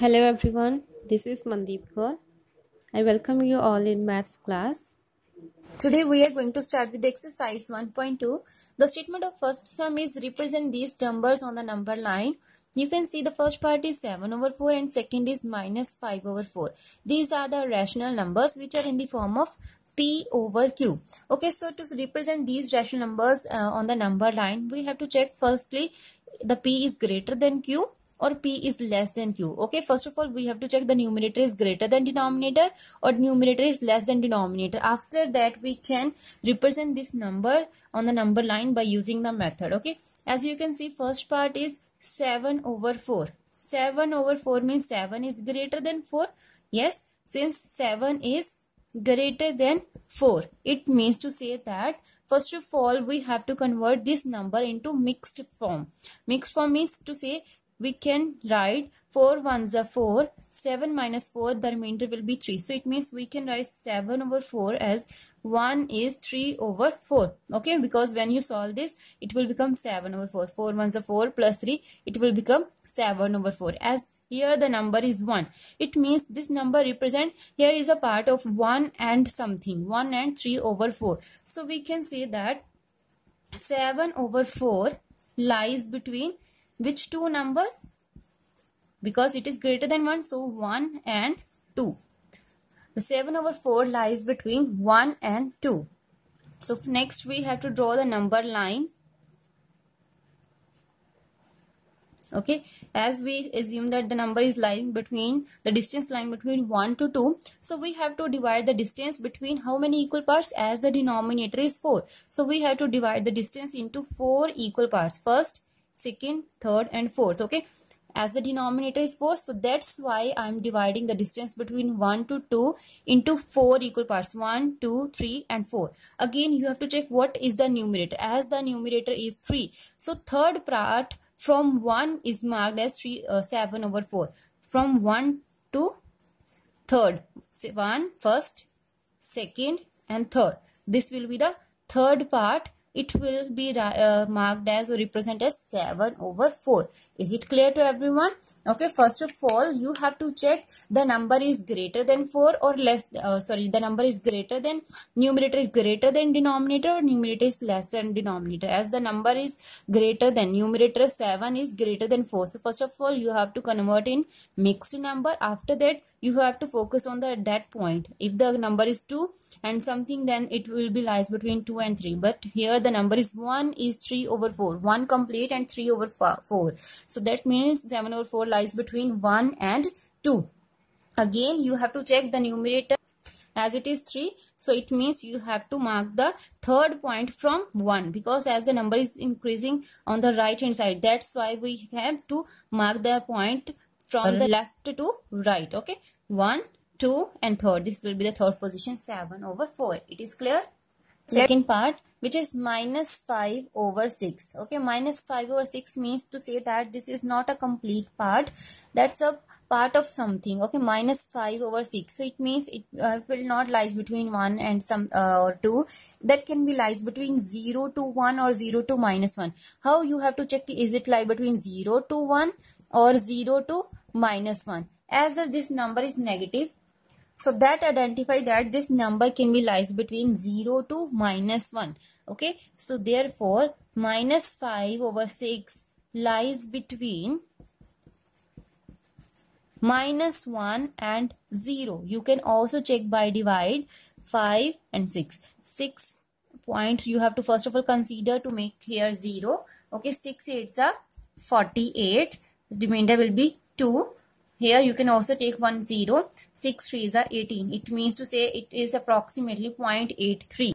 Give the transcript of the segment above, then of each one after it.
Hello everyone, this is Mandeep Kaur. I welcome you all in maths class. Today we are going to start with exercise 1.2. The statement of first sum is represent these numbers on the number line. You can see the first part is 7 over 4 and second is minus 5 over 4. These are the rational numbers which are in the form of P over Q. Okay, so to represent these rational numbers uh, on the number line, we have to check firstly the P is greater than Q or P is less than Q. Okay, first of all, we have to check the numerator is greater than denominator or numerator is less than denominator. After that, we can represent this number on the number line by using the method. Okay, as you can see, first part is 7 over 4. 7 over 4 means 7 is greater than 4. Yes, since 7 is greater than 4. It means to say that first of all we have to convert this number into mixed form. Mixed form is to say we can write 4 ones are 4, 7 minus 4, the remainder will be 3. So it means we can write 7 over 4 as 1 is 3 over 4. Okay, because when you solve this, it will become 7 over 4. 4 ones are 4 plus 3, it will become 7 over 4. As here the number is 1. It means this number represent here is a part of 1 and something. 1 and 3 over 4. So we can say that 7 over 4 lies between which two numbers? Because it is greater than 1, so 1 and 2. The 7 over 4 lies between 1 and 2. So next we have to draw the number line. okay as we assume that the number is lying between the distance lying between 1 to 2 so we have to divide the distance between how many equal parts as the denominator is 4 so we have to divide the distance into 4 equal parts first second, third and fourth. Okay. As the denominator is 4, so that's why I'm dividing the distance between 1 to 2 into 4 equal parts. 1, 2, 3 and 4. Again, you have to check what is the numerator. As the numerator is 3. So third part from 1 is marked as 3, uh, 7 over 4. From 1 to third. One, first, second and third. This will be the third part it will be uh, marked as or represented as 7 over 4. Is it clear to everyone? Okay, first of all, you have to check the number is greater than 4 or less, uh, sorry, the number is greater than, numerator is greater than denominator, numerator is less than denominator. As the number is greater than, numerator 7 is greater than 4. So, first of all, you have to convert in mixed number. After that, you have to focus on the that point. If the number is 2 and something, then it will be lies between 2 and 3. But here the the number is 1 is 3 over 4. 1 complete and 3 over 4. So that means 7 over 4 lies between 1 and 2. Again, you have to check the numerator as it is 3 so it means you have to mark the third point from 1 because as the number is increasing on the right hand side that's why we have to mark the point from the left to right okay 1 2 and third this will be the third position 7 over 4 it is clear second part which is minus 5 over 6 okay minus 5 over 6 means to say that this is not a complete part that's a part of something okay minus 5 over 6 so it means it uh, will not lies between 1 and some uh, or 2 that can be lies between 0 to 1 or 0 to minus 1 how you have to check is it lie between 0 to 1 or 0 to minus 1 as this number is negative so that identify that this number can be lies between 0 to minus 1. Okay. So therefore minus 5 over 6 lies between minus 1 and 0. You can also check by divide 5 and 6. 6 point you have to first of all consider to make here 0. Okay. 6 8s are 48. The remainder will be 2 here you can also take one zero. Six threes are 18. It means to say it is approximately 0.83.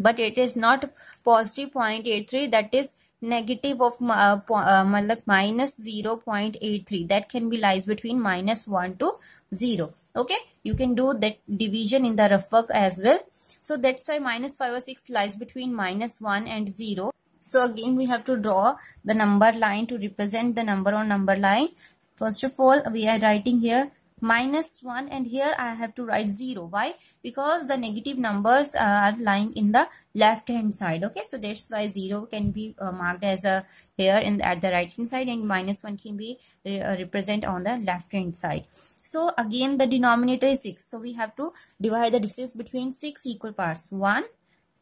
But it is not positive 0.83. That is negative of uh, uh, minus 0.83. That can be lies between minus 1 to 0. Okay. You can do that division in the rough work as well. So that's why minus 5 or 6 lies between minus 1 and 0. So again we have to draw the number line to represent the number on number line. First of all, we are writing here minus 1 and here I have to write 0. Why? Because the negative numbers uh, are lying in the left hand side. Okay, so that's why 0 can be uh, marked as a here in at the right hand side and minus 1 can be re uh, represent on the left hand side. So again the denominator is 6. So we have to divide the distance between 6 equal parts. 1,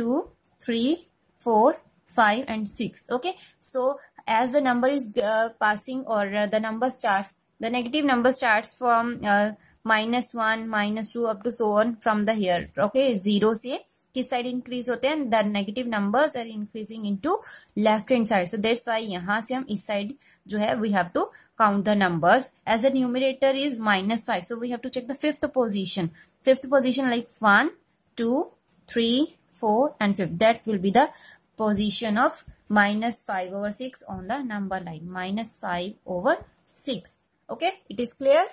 2, 3, 4, 5 and 6 okay so as the number is uh, passing or uh, the number starts, the negative number starts from uh, minus 1, minus 2 up to so on from the here. Okay, 0 say this side increase hote and the negative numbers are increasing into left hand side. So that's why yahan se hum side jo hai, we have to count the numbers as the numerator is minus 5. So we have to check the fifth position. Fifth position like 1, 2, 3, 4 and 5. That will be the position of minus 5 over 6 on the number line. Minus 5 over 6. Okay, it is clear?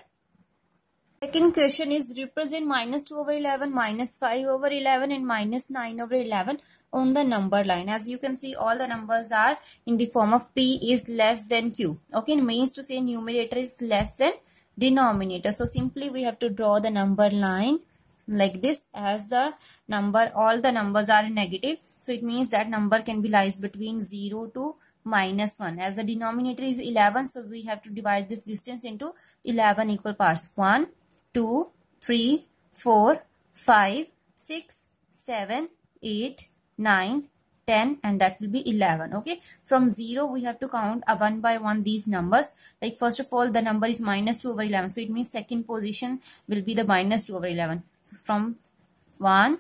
Second question is represent minus 2 over 11, minus 5 over 11 and minus 9 over 11 on the number line. As you can see, all the numbers are in the form of P is less than Q. Okay, it means to say numerator is less than denominator. So, simply we have to draw the number line like this as the number all the numbers are negative so it means that number can be lies between 0 to minus 1 as the denominator is 11 so we have to divide this distance into 11 equal parts 1 2 3 4 5 6 7 8 9 10 and that will be 11 okay from 0 we have to count a uh, one by one these numbers like first of all the number is minus 2 over 11 so it means second position will be the minus 2 over 11 so from 1,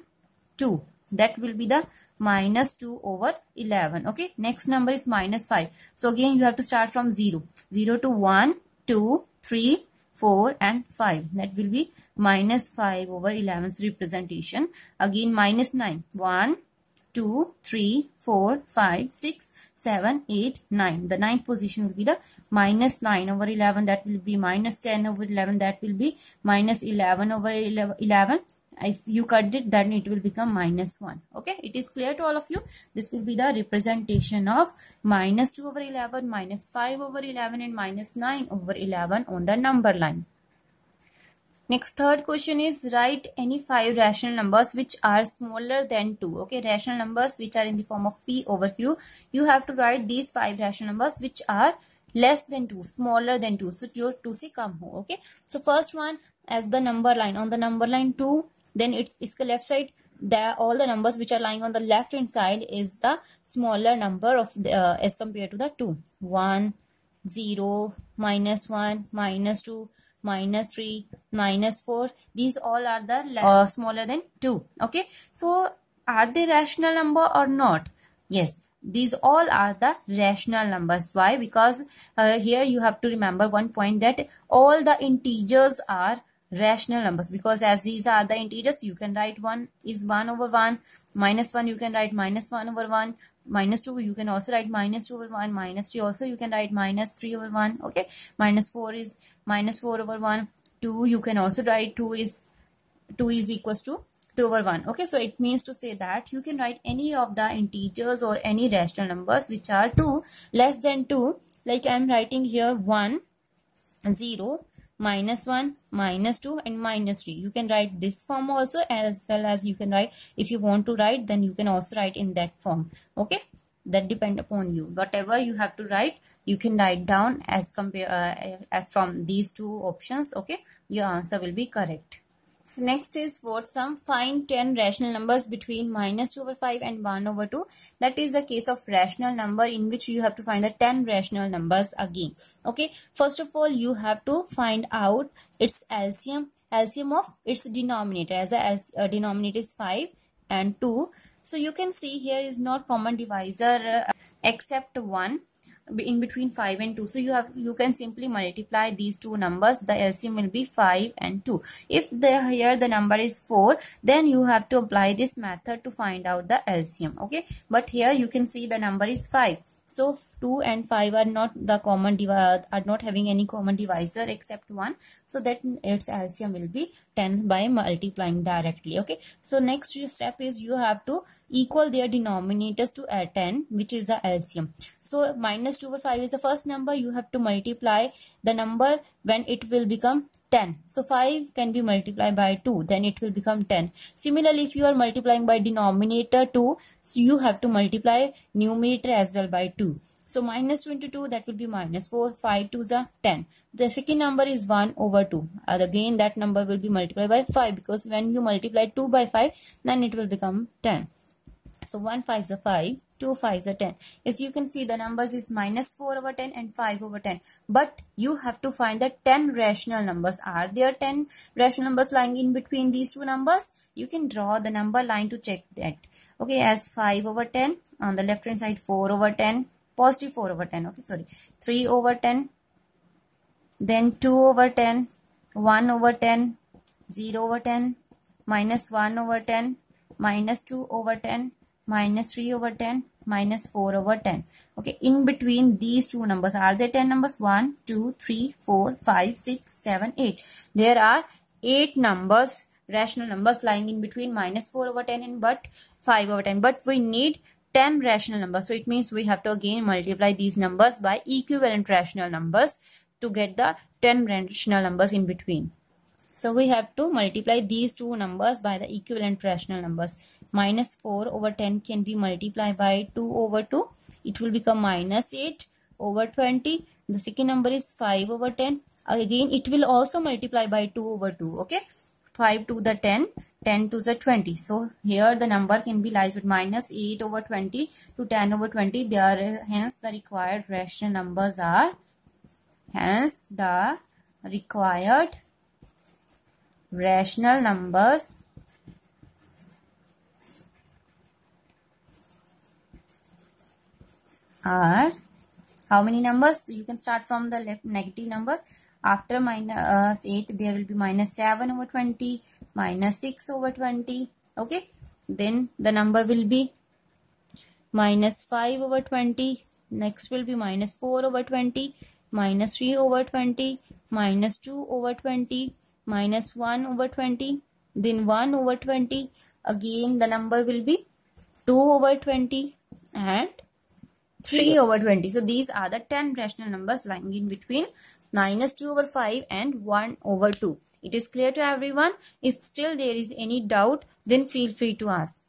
2. That will be the minus 2 over 11. Okay. Next number is minus 5. So again you have to start from 0. 0 to 1, 2, 3, 4 and 5. That will be minus 5 over 11's representation. Again minus 9. 1, 2, 3, 4, 5, 6, 7, 8, 9. The ninth position will be the minus 9 over 11. That will be minus 10 over 11. That will be minus 11 over 11. If you cut it, then it will become minus 1. Okay, it is clear to all of you. This will be the representation of minus 2 over 11, minus 5 over 11 and minus 9 over 11 on the number line. Next third question is write any five rational numbers which are smaller than 2. Okay, rational numbers which are in the form of P over Q. You have to write these five rational numbers which are less than 2, smaller than 2. So, your 2 se kam ho. Okay, so first one as the number line. On the number line 2, then it's, it's left side. There, all the numbers which are lying on the left hand side is the smaller number of the, uh, as compared to the 2. 1, 0, minus 1, minus 2 minus 3, minus 4. These all are the uh, uh, smaller than 2. Okay. So, are they rational number or not? Yes. These all are the rational numbers. Why? Because uh, here you have to remember one point that all the integers are rational numbers. Because as these are the integers, you can write 1 is 1 over 1 minus 1 you can write minus 1 over 1 minus 2 you can also write minus 2 over 1 minus 3 also you can write minus 3 over 1 okay minus 4 is minus 4 over 1 2 you can also write 2 is 2 is equals to 2 over 1 okay so it means to say that you can write any of the integers or any rational numbers which are 2 less than 2 like i am writing here 1 0 minus 1 minus 2 and minus 3 you can write this form also as well as you can write if you want to write then you can also write in that form okay that depend upon you whatever you have to write you can write down as compare uh, from these two options okay your answer will be correct so next is fourth sum. Find 10 rational numbers between minus 2 over 5 and 1 over 2. That is the case of rational number in which you have to find the 10 rational numbers again. Okay. First of all, you have to find out its LCM. LCM of its denominator as a as uh, denominator is 5 and 2. So you can see here is not common divisor uh, except 1 in between 5 and 2 so you have you can simply multiply these two numbers the LCM will be 5 and 2 if the here the number is 4 then you have to apply this method to find out the LCM okay but here you can see the number is 5 so 2 and 5 are not the common are not having any common divisor except 1. So that its LCM will be 10 by multiplying directly. Okay. So next step is you have to equal their denominators to 10 which is the LCM. So minus 2 over 5 is the first number. You have to multiply the number when it will become 10 so 5 can be multiplied by 2 then it will become 10 similarly if you are multiplying by denominator 2 so you have to multiply numerator as well by 2 so minus minus twenty-two, that will be minus 4 5 2s are 10 the second number is 1 over 2 and again that number will be multiplied by 5 because when you multiply 2 by 5 then it will become 10 so 1 5 is a 5, 2 5 is a 10. As you can see the numbers is minus 4 over 10 and 5 over 10. But you have to find the 10 rational numbers. Are there 10 rational numbers lying in between these two numbers? You can draw the number line to check that. Okay, as 5 over 10, on the left hand side 4 over 10, positive 4 over 10, okay, sorry, 3 over 10, then 2 over 10, 1 over 10, 0 over 10, minus 1 over 10, minus 2 over 10, minus 3 over 10 minus 4 over 10 okay in between these two numbers are there 10 numbers 1 2 3 4 5 6 7 8 there are 8 numbers rational numbers lying in between minus 4 over 10 and but 5 over 10 but we need 10 rational numbers so it means we have to again multiply these numbers by equivalent rational numbers to get the 10 rational numbers in between so we have to multiply these two numbers by the equivalent rational numbers. Minus 4 over 10 can be multiplied by 2 over 2. It will become minus 8 over 20. The second number is 5 over 10. Again, it will also multiply by 2 over 2. Okay. 5 to the 10, 10 to the 20. So here the number can be lies with minus 8 over 20 to 10 over 20. They are uh, hence the required rational numbers are hence the required rational numbers are how many numbers you can start from the left negative number after minus 8 there will be minus 7 over 20 minus 6 over 20 okay then the number will be minus 5 over 20 next will be minus 4 over 20 minus 3 over 20 minus 2 over 20 minus 1 over 20 then 1 over 20 again the number will be 2 over 20 and 3 over 20 so these are the 10 rational numbers lying in between minus 2 over 5 and 1 over 2 it is clear to everyone if still there is any doubt then feel free to ask